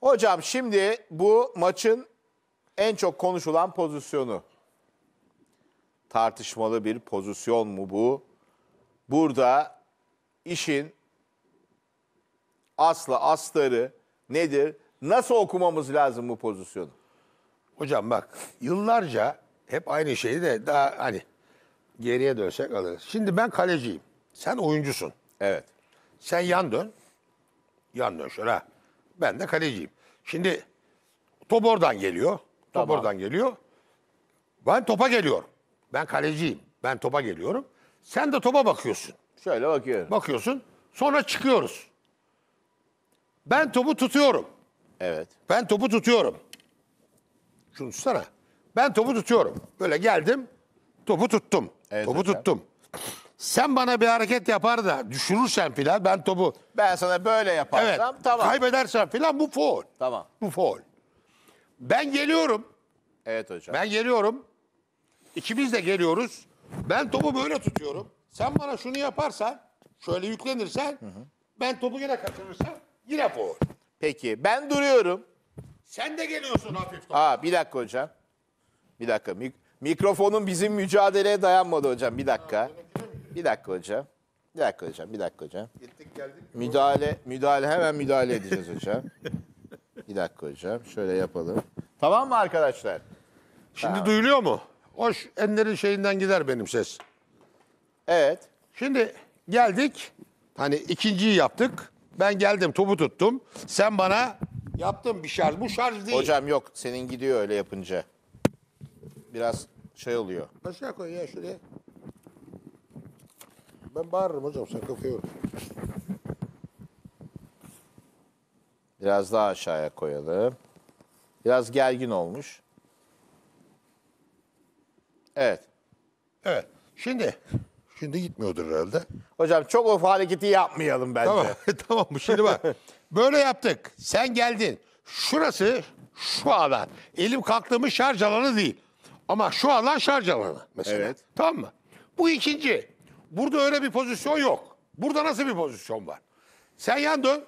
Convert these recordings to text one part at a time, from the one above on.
Hocam şimdi bu maçın en çok konuşulan pozisyonu. Tartışmalı bir pozisyon mu bu? Burada işin aslı astarı nedir? Nasıl okumamız lazım bu pozisyonu? Hocam bak yıllarca hep aynı şeyi de daha hani geriye dönsek alırız. Şimdi ben kaleciyim. Sen oyuncusun. Evet. Sen yan dön. Yan dön şöyle. Ben de kaleciyim. Şimdi top oradan geliyor. Top tamam. oradan geliyor. Ben topa geliyorum. Ben kaleciyim. Ben topa geliyorum. Sen de topa bakıyorsun. Şöyle bakıyorum. Bakıyorsun. Sonra çıkıyoruz. Ben topu tutuyorum. Evet. Ben topu tutuyorum. Şunu tutsana. Ben topu tutuyorum. Böyle geldim. Topu tuttum. Evet, topu hocam. tuttum. Sen bana bir hareket yapar da düşürürsen filan ben topu. Ben sana böyle yaparsam evet, tamam. Kaybedersen filan bu foul. Tamam. Bu foul. Ben geliyorum. Evet hocam. Ben geliyorum. İkimiz de geliyoruz. Ben topu böyle tutuyorum. Sen bana şunu yaparsan, şöyle yüklenirsen, hı hı. ben topu yine kaçırırsam yine foul. Peki ben duruyorum. Sen de geliyorsun hafif topu. Aa, bir dakika hocam. Bir dakika. Mik mikrofonun bizim mücadeleye dayanmadı hocam. Bir dakika. Ha, bir dakika hocam. Bir dakika hocam, bir dakika hocam. Gittik geldik. Müdahale, müdahale hemen müdahale edeceğiz hocam. Bir dakika hocam, şöyle yapalım. Tamam mı arkadaşlar? Şimdi Tamam. duyuluyor mu? O enlerin şeyinden gider benim ses. Evet. Şimdi geldik. Hani ikinciyi yaptık. Ben geldim topu tuttum. Sen bana yaptın bir şarj. Bu şarj değil. Hocam yok, senin gidiyor öyle yapınca. Biraz şey oluyor. Aşağı koy ya şuraya. Ben bağırırım hocam sen kafayı Biraz daha aşağıya koyalım. Biraz gergin olmuş. Evet. Evet. Şimdi şimdi gitmiyordur herhalde. Hocam çok o hareketi yapmayalım bence. Tamam. tamam. Şimdi bak. Böyle yaptık. Sen geldin. Şurası şu alan. Elim kalktığımı şarj alanı değil. Ama şu alan şarj alanı mesela. Evet. Tamam mı? Bu ikinci. Burada öyle bir pozisyon yok. Burada nasıl bir pozisyon var? Sen yan dön.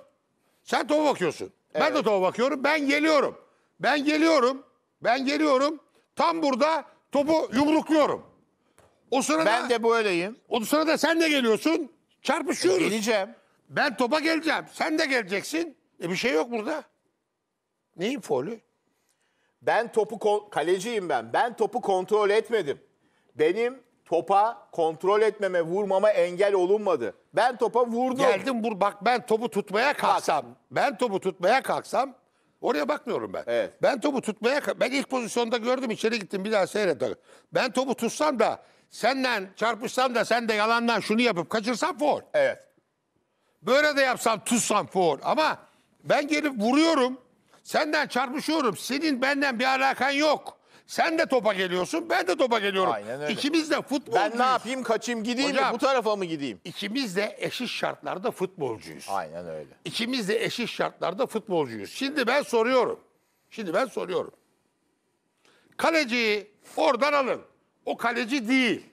Sen topa bakıyorsun. Evet. Ben de topa bakıyorum. Ben geliyorum. Ben geliyorum. Ben geliyorum. Tam burada topu yumrukluyorum. O sırada Ben de böyleyim. o sırada sen de geliyorsun. Çarpışıyoruz. E, geleceğim. Ben topa geleceğim. Sen de geleceksin. E bir şey yok burada. Neyin faulü? Ben topu kaleciyim ben. Ben topu kontrol etmedim. Benim topa kontrol etmeme, vurmama engel olunmadı. Ben topa vurdum. Geldim vur bak ben topu tutmaya kalksam. Bak. Ben topu tutmaya kalksam oraya bakmıyorum ben. Evet. Ben topu tutmaya ben ilk pozisyonda gördüm içeri gittim bir daha seyret. Ben topu tutsam da senden çarpışsam da sen de yalandan şunu yapıp kaçırsam for. Evet. Böyle de yapsam tutsam for. ama ben gelip vuruyorum. Senden çarpışıyorum. Senin benden bir alakan yok. Sen de topa geliyorsun, ben de topa geliyorum. Aynen öyle. İkimiz de futbolcuyuz. Ben ne yapayım, kaçayım, gideyim Hocam, mi, bu tarafa mı gideyim? İkimiz de eşit şartlarda futbolcuyuz. Aynen öyle. İkimiz de eşit şartlarda futbolcuyuz. Şimdi ben soruyorum. Şimdi ben soruyorum. Kaleciyi oradan alın. O kaleci değil.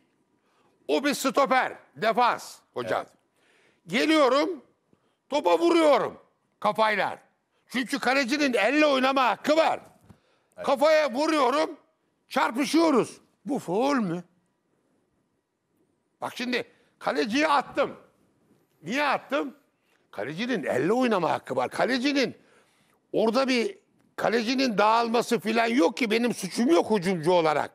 O bir stoper, defans hocam. Evet. Geliyorum, topa vuruyorum kafayla. Çünkü kalecinin elle oynama hakkı var. Evet. Kafaya vuruyorum, Çarpışıyoruz. Bu foul mü? Bak şimdi kaleciyi attım. Niye attım? Kalecinin elle oynama hakkı var. Kalecinin orada bir kalecinin dağılması falan yok ki benim suçum yok hücumcu olarak.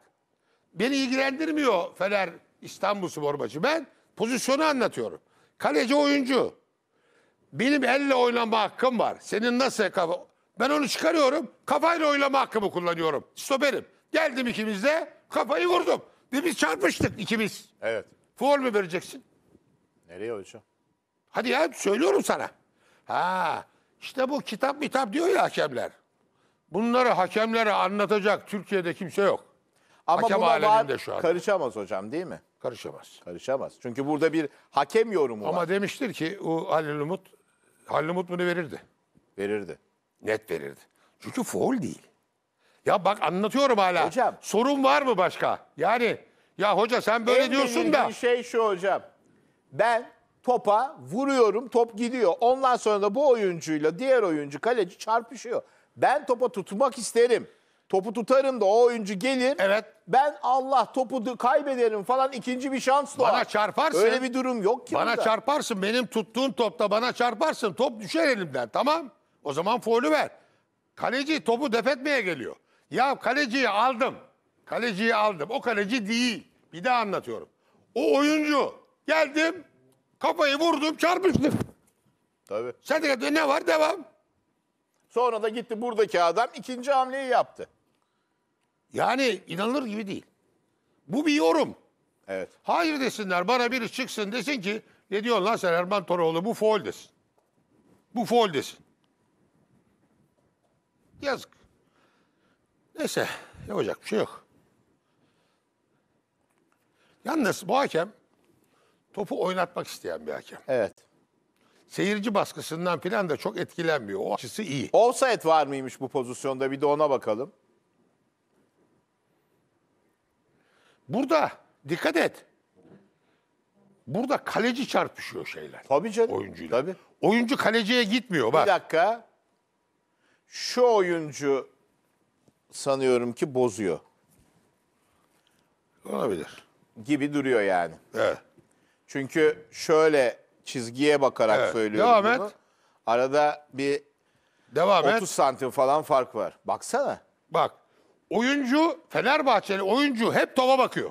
Beni ilgilendirmiyor Fener İstanbul Spor maçı. Ben pozisyonu anlatıyorum. Kaleci oyuncu. Benim elle oynama hakkım var. Senin nasıl kafa... Ben onu çıkarıyorum. Kafayla oynama hakkımı kullanıyorum. Stoperim. Geldim ikimiz de kafayı vurdum. Ve biz çarpıştık ikimiz. Evet. Fuol mü vereceksin? Nereye hocam? Hadi ya söylüyorum sana. Ha işte bu kitap kitap diyor ya hakemler. Bunları hakemlere anlatacak Türkiye'de kimse yok. Ama Hakem buna aleminde şu an. karışamaz hocam değil mi? Karışamaz. Karışamaz. Çünkü burada bir hakem yorumu var. Ama demiştir ki o Halil Umut, Halil Umut bunu verirdi. Verirdi. Net verirdi. Çünkü foul değil. Ya bak anlatıyorum hala. Hocam. Sorun var mı başka? Yani ya hoca sen böyle diyorsun da. şey şu hocam. Ben topa vuruyorum top gidiyor. Ondan sonra da bu oyuncuyla diğer oyuncu kaleci çarpışıyor. Ben topa tutmak isterim. Topu tutarım da o oyuncu gelir. Evet. Ben Allah topu kaybederim falan ikinci bir şans doğar. Bana çarparsın. Öyle bir durum yok ki. Bana burada. çarparsın. Benim tuttuğum topta bana çarparsın. Top düşer elimden. Tamam. O zaman foğlu ver. Kaleci topu defetmeye geliyor. Ya kaleciyi aldım. Kaleciyi aldım. O kaleci değil. Bir daha anlatıyorum. O oyuncu. Geldim. Kafayı vurdum çarpıştım. Tabii. Sen Sendikatta ne var devam. Sonra da gitti buradaki adam ikinci hamleyi yaptı. Yani inanılır gibi değil. Bu bir yorum. Evet. Hayır desinler bana biri çıksın desin ki ne diyorsun lan sen Erman Toroğlu bu foul desin. Bu foul desin. Yazık. Neyse yapacak bir şey yok. Yalnız bu hakem topu oynatmak isteyen bir hakem. Evet. Seyirci baskısından filan da çok etkilenmiyor. O açısı iyi. Offside var mıymış bu pozisyonda bir de ona bakalım. Burada dikkat et. Burada kaleci çarpışıyor şeyler. Tabii canım. Oyuncuyla. Tabii. Oyuncu kaleciye gitmiyor bak. Bir dakika. Şu oyuncu sanıyorum ki bozuyor Olabilir. gibi duruyor yani. Evet. Çünkü şöyle çizgiye bakarak Evet, söylüyorum devam bunu. et. Arada bir Devam et. 30 santim falan fark var. Baksana. Bak. Oyuncu Fenerbahçeli oyuncu hep topa bakıyor.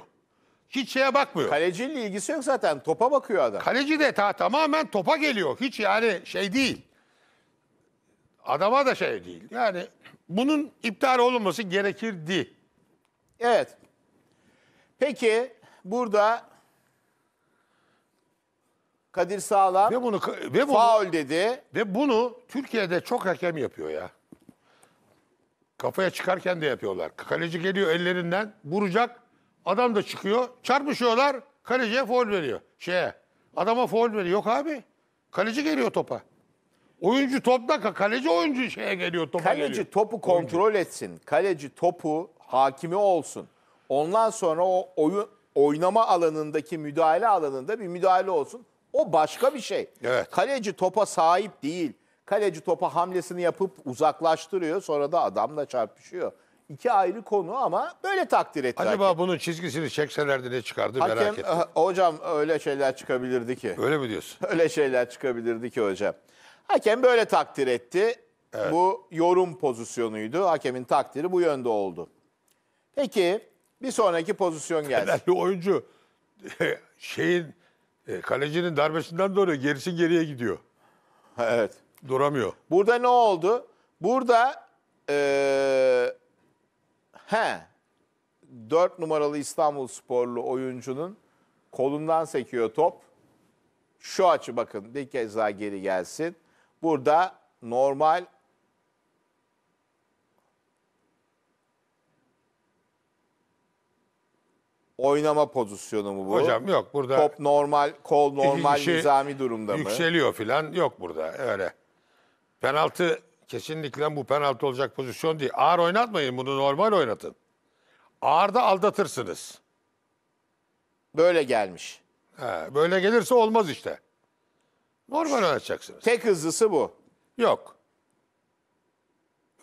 Hiç şeye bakmıyor. Kaleciyle ilgisi yok zaten. Topa bakıyor adam. Kaleci de ta tamamen topa geliyor. Hiç yani şey değil. Adama da şey değil. Yani bunun iptal olunması gerekirdi. Evet. Peki burada Kadir Sağlam Ve bunu ve bunu faul dedi. ve bunu Türkiye'de çok hakem yapıyor ya. Kafaya çıkarken de yapıyorlar. Kaleci geliyor ellerinden vuracak. Adam da çıkıyor. Çarpışıyorlar. Kaleciye foul veriyor. Şeye. Adama foul veriyor. Yok abi. Kaleci geliyor topa. Oyuncu topla kaleci oyuncu şeye geliyor topa Kaleci geliyor. topu kontrol etsin. Kaleci topu hakimi olsun. Ondan sonra o oyun oynama alanındaki müdahale alanında bir müdahale olsun. O başka bir şey. Evet. Kaleci topa sahip değil. Kaleci topa hamlesini yapıp uzaklaştırıyor. Sonra da adamla çarpışıyor. İki ayrı konu ama böyle takdir etti. Acaba hakem. bunun çizgisini çekselerdi ne çıkardı merak Hakem ettim. Eh, hocam öyle şeyler çıkabilirdi ki. Öyle mi diyorsun? Öyle şeyler çıkabilirdi ki hocam. Hakem böyle takdir etti. Evet. Bu yorum pozisyonuydu. Hakemin takdiri bu yönde oldu. Peki bir sonraki pozisyon geldi. Fenerli oyuncu şeyin e, kalecinin darbesinden dolayı gerisin geriye gidiyor. Evet. Duramıyor. Burada ne oldu? Burada ee, he 4 numaralı İstanbul sporlu oyuncunun kolundan sekiyor top. Şu açı bakın bir kez daha geri gelsin. Burada normal oynama pozisyonu mu bu? Hocam yok burada. Top normal, kol normal şey, nizami durumda yükseliyor mı? Yükseliyor filan yok burada öyle. Penaltı kesinlikle bu penaltı olacak pozisyon değil. Ağır oynatmayın bunu normal oynatın. Ağırda aldatırsınız. Böyle gelmiş. He, böyle gelirse olmaz işte. Normal oynatacaksınız. Tek hızlısı bu. Yok.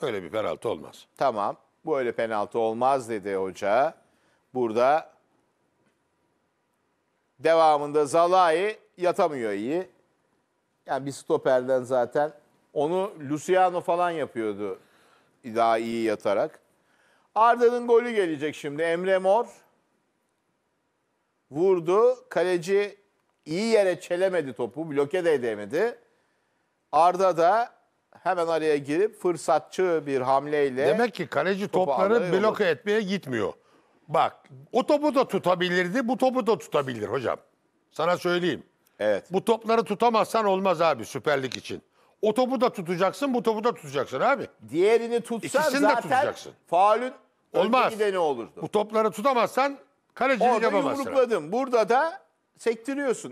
Öyle bir penaltı olmaz. Tamam. Bu öyle penaltı olmaz dedi hoca. Burada devamında Zalai yatamıyor iyi. Yani bir stoperden zaten onu Luciano falan yapıyordu daha iyi yatarak. Arda'nın golü gelecek şimdi. Emre Mor vurdu. Kaleci iyi yere çelemedi topu, bloke de edemedi. Arda da hemen araya girip fırsatçı bir hamleyle... Demek ki kaleci topu topları alıyor. bloke etmeye gitmiyor. Bak o topu da tutabilirdi, bu topu da tutabilir hocam. Sana söyleyeyim. Evet. Bu topları tutamazsan olmaz abi süperlik için. O topu da tutacaksın, bu topu da tutacaksın abi. Diğerini tutsan İkisini de zaten tutacaksın. faulün Olmaz. önce ne olurdu. Bu topları tutamazsan kalecilik Orada yapamazsın. yumrukladım. Burada da sektiriyorsun.